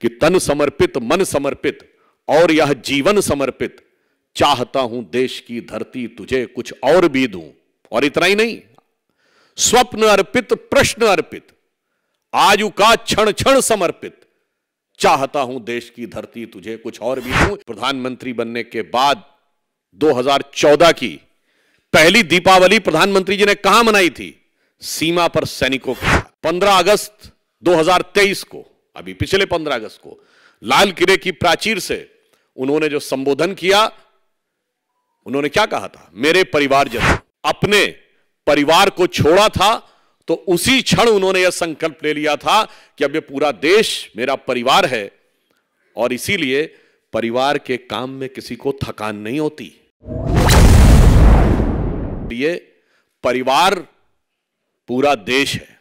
कि तन समर्पित मन समर्पित और यह जीवन समर्पित चाहता हूं देश की धरती तुझे कुछ और भी दूं और इतना ही नहीं स्वप्न अर्पित प्रश्न अर्पित आयु का क्षण क्षण समर्पित चाहता हूं देश की धरती तुझे कुछ और भी दूं प्रधानमंत्री बनने के बाद 2014 की पहली दीपावली प्रधानमंत्री जी ने कहा मनाई थी सीमा पर सैनिकों के साथ पंद्रह अगस्त 2023 को अभी पिछले पंद्रह अगस्त को लाल किले की प्राचीर से उन्होंने जो संबोधन किया उन्होंने क्या कहा था मेरे परिवार जब अपने परिवार को छोड़ा था तो उसी क्षण उन्होंने यह संकल्प ले लिया था कि अब यह पूरा देश मेरा परिवार है और इसीलिए परिवार के काम में किसी को थकान नहीं होती ये परिवार पूरा देश है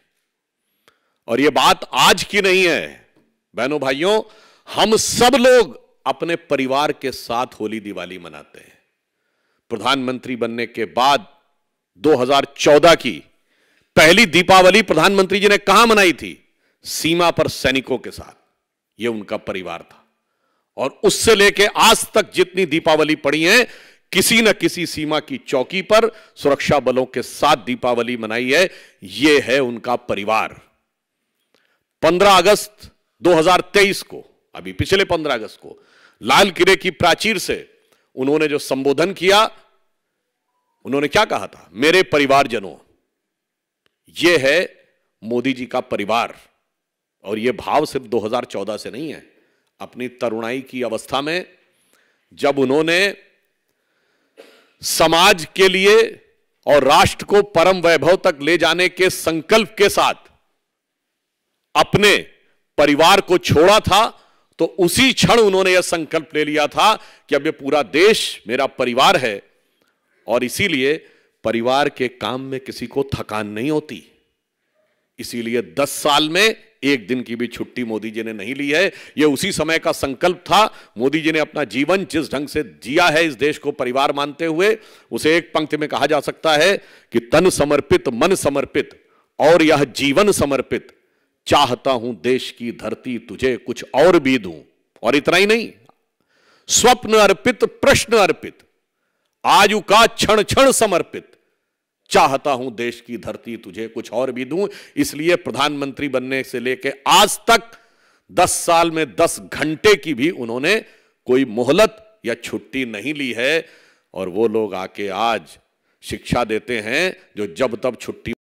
और यह बात आज की नहीं है बहनों भाइयों हम सब लोग अपने परिवार के साथ होली दिवाली मनाते हैं प्रधानमंत्री बनने के बाद 2014 की पहली दीपावली प्रधानमंत्री जी ने कहा मनाई थी सीमा पर सैनिकों के साथ यह उनका परिवार था और उससे लेके आज तक जितनी दीपावली पड़ी है किसी न किसी सीमा की चौकी पर सुरक्षा बलों के साथ दीपावली मनाई है यह है उनका परिवार 15 अगस्त 2023 को अभी पिछले 15 अगस्त को लाल किले की प्राचीर से उन्होंने जो संबोधन किया उन्होंने क्या कहा था मेरे परिवारजनों यह है मोदी जी का परिवार और यह भाव सिर्फ 2014 से नहीं है अपनी तरुणाई की अवस्था में जब उन्होंने समाज के लिए और राष्ट्र को परम वैभव तक ले जाने के संकल्प के साथ अपने परिवार को छोड़ा था तो उसी क्षण उन्होंने यह संकल्प ले लिया था कि अब ये पूरा देश मेरा परिवार है और इसीलिए परिवार के काम में किसी को थकान नहीं होती इसीलिए दस साल में एक दिन की भी छुट्टी मोदी जी ने नहीं ली है यह उसी समय का संकल्प था मोदी जी ने अपना जीवन जिस ढंग से जिया है इस देश को परिवार मानते हुए उसे एक पंक्ति में कहा जा सकता है कि तन समर्पित मन समर्पित और यह जीवन समर्पित चाहता हूं देश की धरती तुझे कुछ और भी दूं और इतना ही नहीं स्वप्न अर्पित प्रश्न अर्पित आयु का क्षण क्षण समर्पित चाहता हूं देश की धरती तुझे कुछ और भी दूं इसलिए प्रधानमंत्री बनने से लेकर आज तक दस साल में दस घंटे की भी उन्होंने कोई मोहलत या छुट्टी नहीं ली है और वो लोग आके आज शिक्षा देते हैं जो जब तब छुट्टी